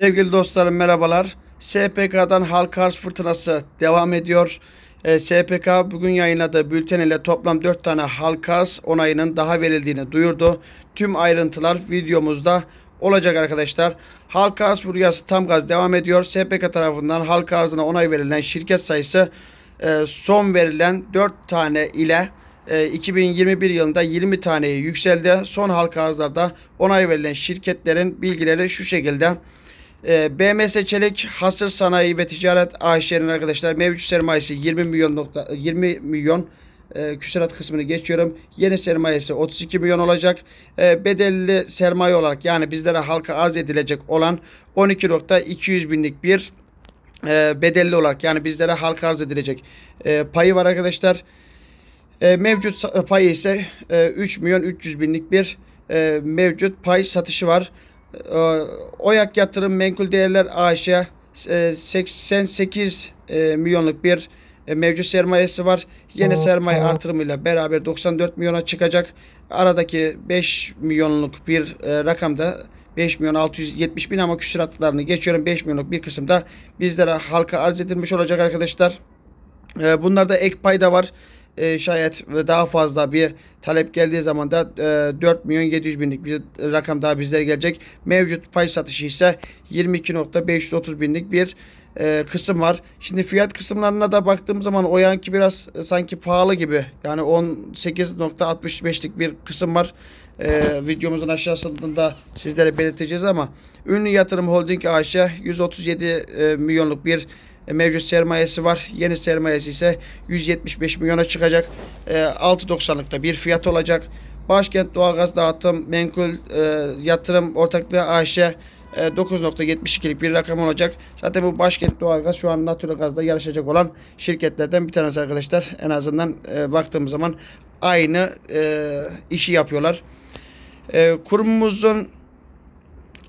Sevgili dostlarım merhabalar. SPK'dan halka arz fırtınası devam ediyor. E, ee, SPK bugün yayınladığı bülten ile toplam 4 tane halka arz onayının daha verildiğini duyurdu. Tüm ayrıntılar videomuzda olacak arkadaşlar. Halka arz furyası tam gaz devam ediyor. SPK tarafından halka arzına onay verilen şirket sayısı e, son verilen 4 tane ile 2021 e, yılında 20 taneyi yükseldi. Son halka arzlarda onay verilen şirketlerin bilgileri şu şekilde. Ee, BMS Çelik Hasır Sanayi ve Ticaret AŞ'nin arkadaşlar mevcut sermayesi 20 milyon nokta 20 milyon e, küsurat kısmını geçiyorum. Yeni sermayesi 32 milyon olacak. E, bedelli sermaye olarak yani bizlere halka arz edilecek olan 12.200 binlik bir e, bedelli olarak yani bizlere halka arz edilecek e, payı var arkadaşlar. E, mevcut payı ise e, 3 milyon 300 binlik bir e, mevcut pay satışı var. Oyak Yatırım Menkul Değerler AŞ 88 e, e, milyonluk bir e, mevcut sermayesi var. Yeni sermaye artırımıyla beraber 94 milyona çıkacak. Aradaki 5 milyonluk bir rakamda 5 milyon 670 bin ama küsuratlarını geçiyorum. 5 milyonluk bir kısımda bizlere halka arz edilmiş olacak arkadaşlar. Bunlarda ek payda var e, şayet daha fazla bir talep geldiği zaman da e, 4 milyon 700 binlik bir rakam daha bizlere gelecek. Mevcut pay satışı ise 22.530 binlik bir e, kısım var. Şimdi fiyat kısımlarına da baktığım zaman o yanki biraz e, sanki pahalı gibi. Yani 18.65'lik bir kısım var. E, videomuzun aşağısında sizlere belirteceğiz ama Ünlü Yatırım Holding AŞ 137 e, e, milyonluk bir e, mevcut sermayesi var. Yeni sermayesi ise 175 milyona çıkacak. E, 6.90'lıkta bir fiyat olacak. Başkent Doğalgaz Dağıtım Menkul e, Yatırım Ortaklığı Ayşe e, 9.72'lik bir rakam olacak. Zaten bu Başkent Doğalgaz şu an Naturgaz'da yarışacak olan şirketlerden bir tanesi arkadaşlar. En azından e, baktığımız zaman aynı e, işi yapıyorlar. E, kurumumuzun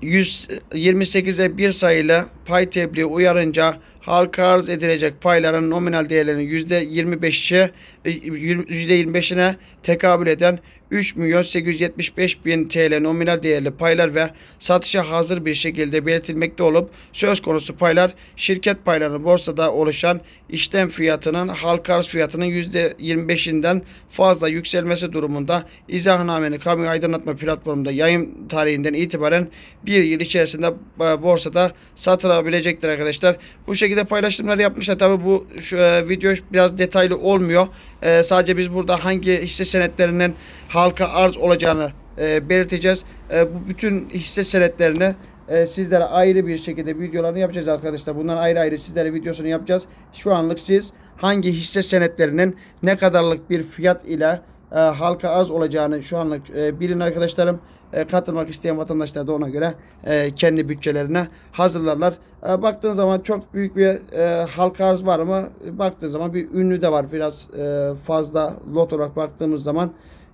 128'e 1 sayıyla pay tebliği uyarınca halka arz edilecek payların nominal değerlerinin %25'e %25'ine e, tekabül eden 3 milyon 875 bin TL nominal değerli paylar ve satışa hazır bir şekilde belirtilmekte olup söz konusu paylar şirket paylarının borsada oluşan işlem fiyatının halka arz fiyatının %25'inden fazla yükselmesi durumunda izahnameni kamu aydınlatma platformunda yayın tarihinden itibaren bir yıl içerisinde e, borsada satılabilecektir arkadaşlar. Bu şekilde şekilde paylaşımlar yapmışlar. Tabi bu şu, e, video biraz detaylı olmuyor. E, sadece biz burada hangi hisse senetlerinin halka arz olacağını e, belirteceğiz. E, bu bütün hisse senetlerini e, sizlere ayrı bir şekilde videolarını yapacağız arkadaşlar. Bundan ayrı ayrı sizlere videosunu yapacağız. Şu anlık siz hangi hisse senetlerinin ne kadarlık bir fiyat ile e, halka arz olacağını şu anlık e, bilin arkadaşlarım. E, katılmak isteyen vatandaşlar da ona göre e, kendi bütçelerine hazırlarlar. E, baktığın zaman çok büyük bir e, halka arz var ama e, baktığın zaman bir ünlü de var. Biraz e, fazla lot olarak baktığımız zaman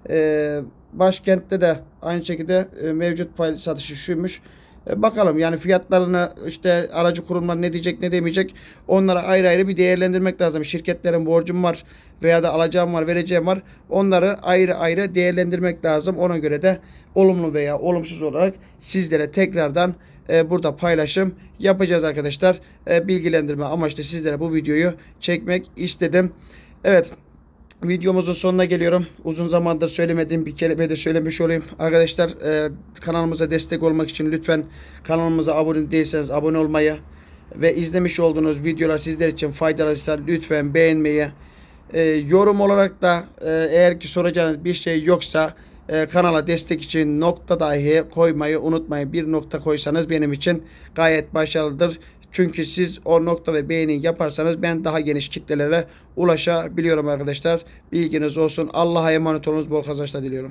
e, başkentte de aynı şekilde e, mevcut pay satışı şuymuş. E, bakalım yani fiyatlarını işte aracı kurumlar ne diyecek ne demeyecek onlara ayrı ayrı bir değerlendirmek lazım. Şirketlerin borcum var veya da alacağım var vereceğim var onları ayrı ayrı değerlendirmek lazım. Ona göre de olumlu veya olumsuz olarak sizlere tekrardan e, burada paylaşım yapacağız arkadaşlar. E, bilgilendirme amaçlı sizlere bu videoyu çekmek istedim. Evet videomuzun sonuna geliyorum. Uzun zamandır söylemediğim bir kelime de söylemiş olayım. Arkadaşlar e, kanalımıza destek olmak için lütfen kanalımıza abone değilseniz abone olmayı ve izlemiş olduğunuz videolar sizler için faydalıysa lütfen beğenmeyi e, yorum olarak da e, eğer ki soracağınız bir şey yoksa e, kanala destek için nokta dahi koymayı unutmayın. Bir nokta koysanız benim için gayet başarılıdır. Çünkü siz o nokta ve beğeni yaparsanız ben daha geniş kitlelere ulaşabiliyorum arkadaşlar. Bilginiz olsun. Allah'a emanet olunuz. Bol kazançlar diliyorum.